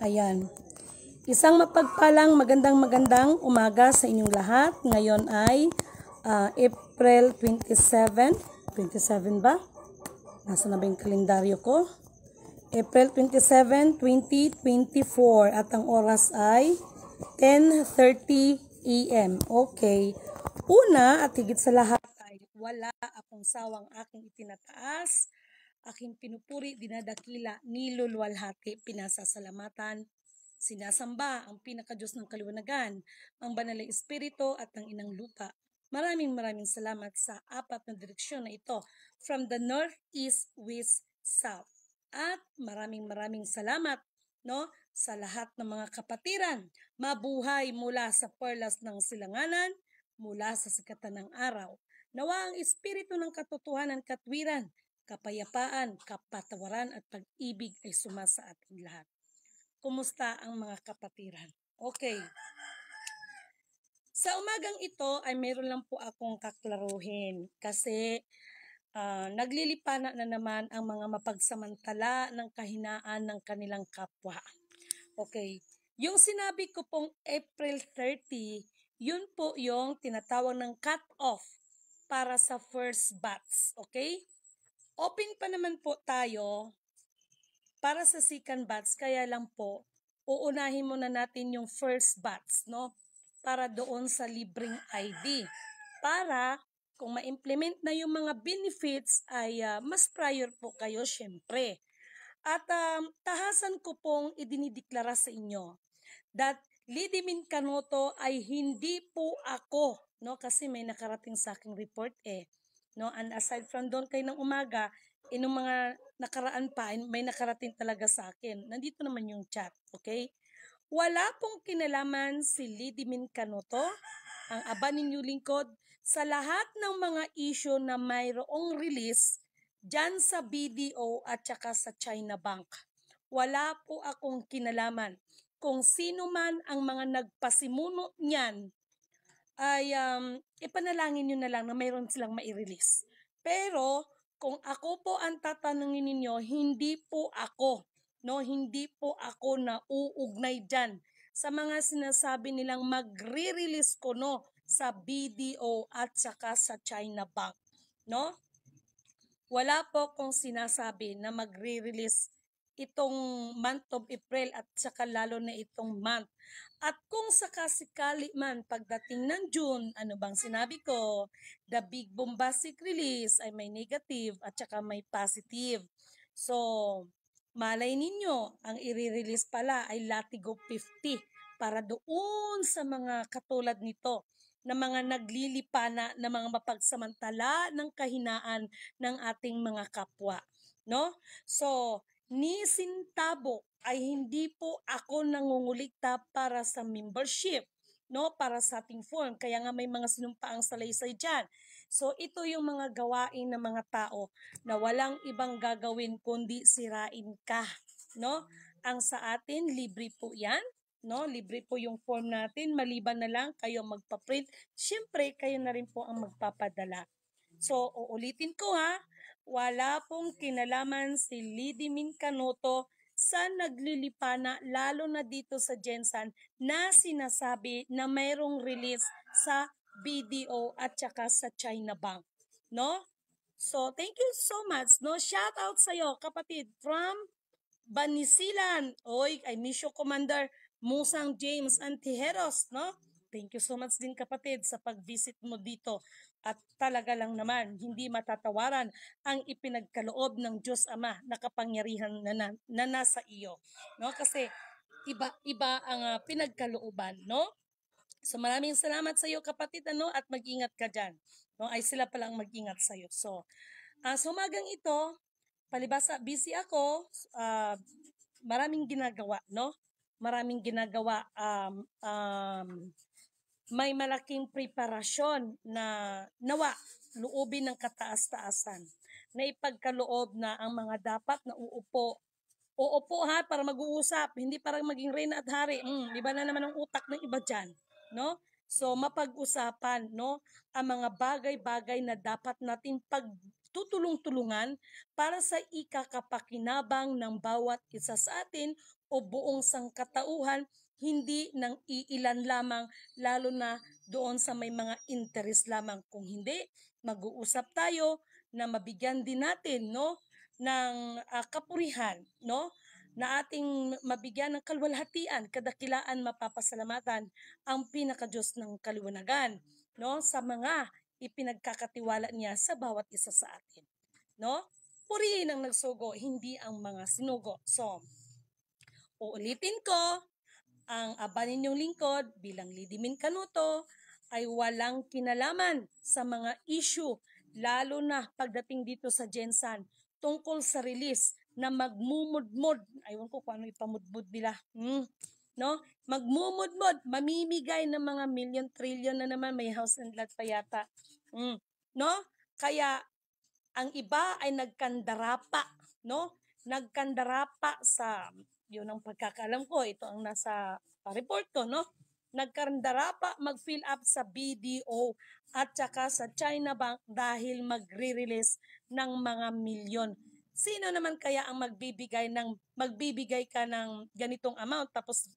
Ayan. Isang mapagpalang magandang magandang umaga sa inyong lahat. Ngayon ay uh, April 27. 27 ba? Nasa na ba yung kalendaryo ko? April 27, 2024 at ang oras ay 10.30 a.m. Okay. Una at higit sa lahat ay wala akong sawang aking itinataas aking pinupuri, dinadakila, nilulwalhati, pinasasalamatan, sinasamba ang pinakadyos ng kaliwanagan, ang banalang espiritu at ang inang lupa. Maraming maraming salamat sa apat na direksyon na ito from the north, east, west, south. At maraming maraming salamat no sa lahat ng mga kapatiran. Mabuhay mula sa perlas ng silanganan, mula sa sikatan ng araw. Nawa ang espiritu ng katotohanan katwiran kapayapaan, kapatawaran at pag-ibig ay suma sa ating lahat. Kumusta ang mga kapatiran? Okay. Sa umagang ito ay meron lang po akong kaklaruhin kasi uh, naglilipana na naman ang mga mapagsamantala ng kahinaan ng kanilang kapwa. Okay, yung sinabi ko pong April 30, yun po yung tinatawag ng cut-off para sa first bats, okay? Open pa naman po tayo para sa second batch, kaya lang po, uunahin muna natin yung first batch, no? Para doon sa libreng ID. Para kung ma-implement na yung mga benefits ay uh, mas prior po kayo syempre. At um, tahasan ko pong idinideklara sa inyo that Lidimin Kanoto ay hindi po ako, no? Kasi may nakarating sa aking report eh. No? And aside from doon kay ng umaga, inong mga nakaraan pa, may nakarating talaga sa akin. Nandito naman yung chat, okay? Wala pong kinalaman si Lidimin Canuto, ang aba ninyo lingkod, sa lahat ng mga issue na mayroong release dyan sa BDO at saka sa China Bank. Wala po akong kinalaman kung sino man ang mga nagpasimuno niyan ay um, ipanalangin nyo na lang na mayroon silang mai-release. Pero kung ako po ang tatanungin ninyo, hindi po ako, no, hindi po ako na uugnay diyan sa mga sinasabi nilang magre-release ko no sa BDO at saka sa China Bank, no? Wala po kong sinasabi na magre-release itong month of April at saka lalo na itong month. At kung sakasikali man pagdating ng June, ano bang sinabi ko? The big bombastic release ay may negative at saka may positive. So, malay ninyo, ang i-release pala ay Latigo 50 para doon sa mga katulad nito na mga naglilipana na mga mapagsamantala ng kahinaan ng ating mga kapwa. No? So, ni Sintabok ay hindi po ako nangungulikta para sa membership no para sa ating form kaya nga may mga sinumpaang salaysay diyan so ito yung mga gawain ng mga tao na walang ibang gagawin kundi sirain ka no ang sa atin libre po yan no libre po yung form natin maliban na lang kayo magpa-print syempre kayo na rin po ang magpapadala so uulitin ko ha wala pong kinalaman si Lidimin Canoto sa naglilipana lalo na dito sa Jensen na sinasabi na mayroong release sa BDO at saka sa China Bank. No? So, thank you so much. No, shout out sa iyo kapatid from Banisilan. Oy, I miss you, Commander Musang James Antijeros, no? Thank you so much din kapatid sa pag-visit mo dito. At talaga lang naman, hindi matatawaran ang ipinagkaloob ng Diyos Ama na kapangyarihan na, na, na nasa iyo. No? Kasi iba-iba ang uh, pinagkalooban, no? So maraming salamat sa iyo kapatid ano at mag-ingat ka diyan. No, ay sila pa lang mag-ingat sa iyo. So uh, sa umagang ito, palibasa busy ako, uh, maraming ginagawa, no? Maraming ginagawa um, um, may malaking preparasyon na nawa loobin ng kataas-taasan na ipagkaloob na ang mga dapat na uupo uupo ha para mag-uusap hindi para maging reyna at hari mm, iba na naman ang utak ng iba dyan no so mapag-usapan no ang mga bagay-bagay na dapat natin pag tulungan para sa ikakapakinabang ng bawat isa sa atin o buong sangkatauhan hindi ng iilan lamang, lalo na doon sa may mga interest lamang. Kung hindi, mag-uusap tayo na mabigyan din natin no, ng uh, kapurihan, no? na ating mabigyan ng kalwalhatian, kadakilaan mapapasalamatan ang pinakadiyos ng kaliwanagan no sa mga ipinagkakatiwala niya sa bawat isa sa atin no purihin ang nagsugo hindi ang mga sinugo so uulitin ko ang aba ninyong lingkod bilang Lidimin Kanuto ay walang kinalaman sa mga issue lalo na pagdating dito sa Jensan tungkol sa release na magmumudmod. Aywan ko kung ano ipamudmod nila. Hmm. No? Magmumudmod, mamimigay ng mga million trillion na naman may house and lot pa yata. Hmm. No? Kaya ang iba ay nagkandarapa, no? Nagkandarapa sa yun ang pagkakalam ko. Ito ang nasa report ko, no? Nagkarandara mag-fill up sa BDO at saka sa China Bank dahil magre-release ng mga milyon. Sino naman kaya ang magbibigay ng magbibigay ka ng ganitong amount tapos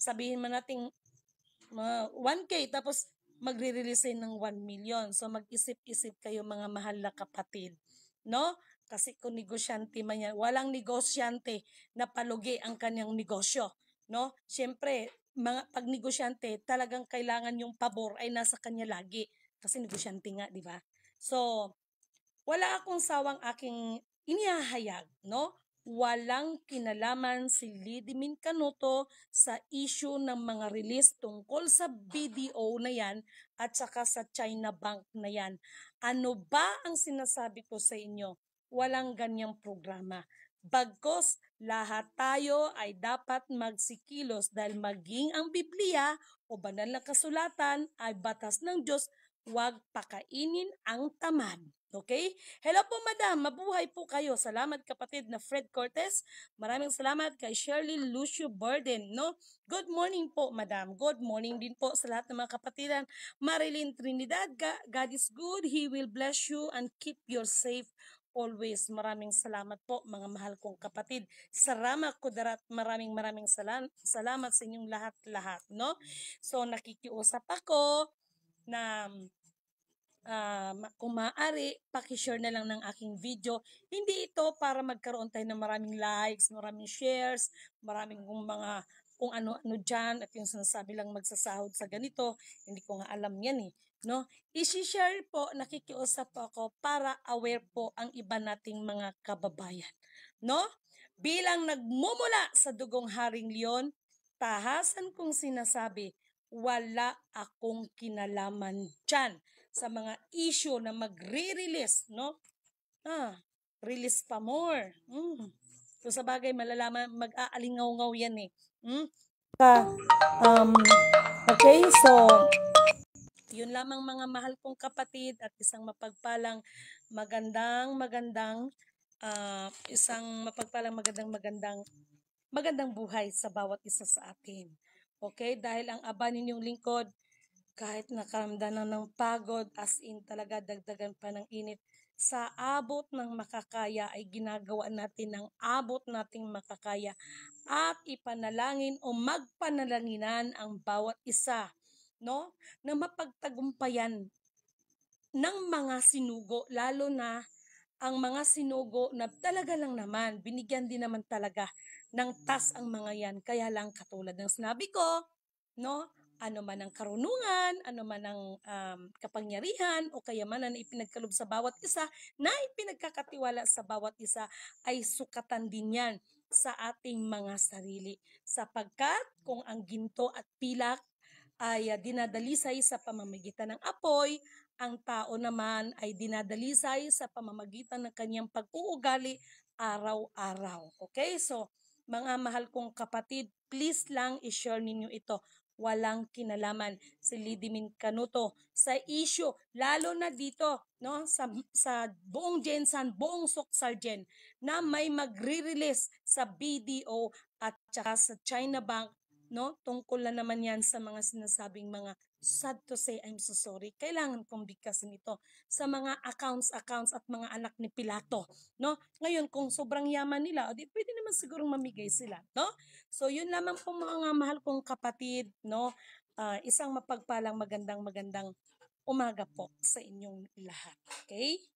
sabihin man nating uh, 1k tapos magre-release ng 1 million. So mag-isip-isip kayo mga mahal na kapatid, no? Kasi kung negosyante man yan, walang negosyante na palugi ang kanyang negosyo. No? Siyempre, mga pag negosyante, talagang kailangan yung pabor ay nasa kanya lagi. Kasi negosyante nga, di ba? So, wala akong sawang aking inihahayag, no? Walang kinalaman si Lidimin Canuto sa issue ng mga release tungkol sa BDO na yan at saka sa China Bank na yan. Ano ba ang sinasabi ko sa inyo? walang ganyang programa. Bagkos, lahat tayo ay dapat magsikilos dahil maging ang Biblia o banal na kasulatan ay batas ng Diyos, huwag pakainin ang tamad. Okay? Hello po madam, mabuhay po kayo. Salamat kapatid na Fred Cortez. Maraming salamat kay Shirley Lucio Burden, no? Good morning po madam. Good morning din po sa lahat ng mga kapatidan. Marilyn Trinidad, God is good. He will bless you and keep you safe always. Maraming salamat po mga mahal kong kapatid. Sa Rama kudarat. Maraming maraming salam, salamat sa inyong lahat-lahat. No? So nakikiusap ako na uh, kung maaari, pakishare na lang ng aking video. Hindi ito para magkaroon tayo ng maraming likes, maraming shares, maraming kung mga kung ano-ano dyan at yung sinasabi lang magsasahod sa ganito. Hindi ko nga alam yan eh no? I-share po, nakikiusap po ako para aware po ang iba nating mga kababayan, no? Bilang nagmumula sa dugong Haring Leon, tahasan kong sinasabi, wala akong kinalaman dyan sa mga issue na magre-release, no? Ah, release pa more. Mm. So sa bagay, malalaman, mag-aalingaw-ngaw yan eh. Mm? Um, okay, so yun lamang mga mahal kong kapatid at isang mapagpalang magandang magandang uh, isang mapagpalang magandang magandang magandang buhay sa bawat isa sa atin. Okay? Dahil ang aba ninyong lingkod kahit na ng pagod as in talaga dagdagan pa ng init sa abot ng makakaya ay ginagawa natin ng abot nating makakaya at ipanalangin o magpanalanginan ang bawat isa no? Na mapagtagumpayan ng mga sinugo, lalo na ang mga sinugo na talaga lang naman, binigyan din naman talaga ng tas ang mga yan. Kaya lang katulad ng sinabi ko, no? Ano man ang karunungan, ano man ang um, kapangyarihan o kayamanan na ipinagkalob sa bawat isa, na ipinagkakatiwala sa bawat isa ay sukatan din yan sa ating mga sarili. Sapagkat kung ang ginto at pilak ay dinadalisay sa pamamagitan ng apoy, ang tao naman ay dinadalisay sa pamamagitan ng kanyang pag-uugali araw-araw. Okay? So, mga mahal kong kapatid, please lang i-share ninyo ito. Walang kinalaman si Lidimin Kanuto sa issue, lalo na dito no, sa, sa buong Jensan, buong Soksargen na may magre-release sa BDO at saka sa China Bank no? Tungkol na naman yan sa mga sinasabing mga sad to say I'm so sorry. Kailangan kong bigkasin ito sa mga accounts, accounts at mga anak ni Pilato, no? Ngayon, kung sobrang yaman nila, o di pwede naman sigurong mamigay sila, no? So, yun lamang po mga mahal kong kapatid, no? Uh, isang mapagpalang magandang magandang umaga po sa inyong lahat. Okay?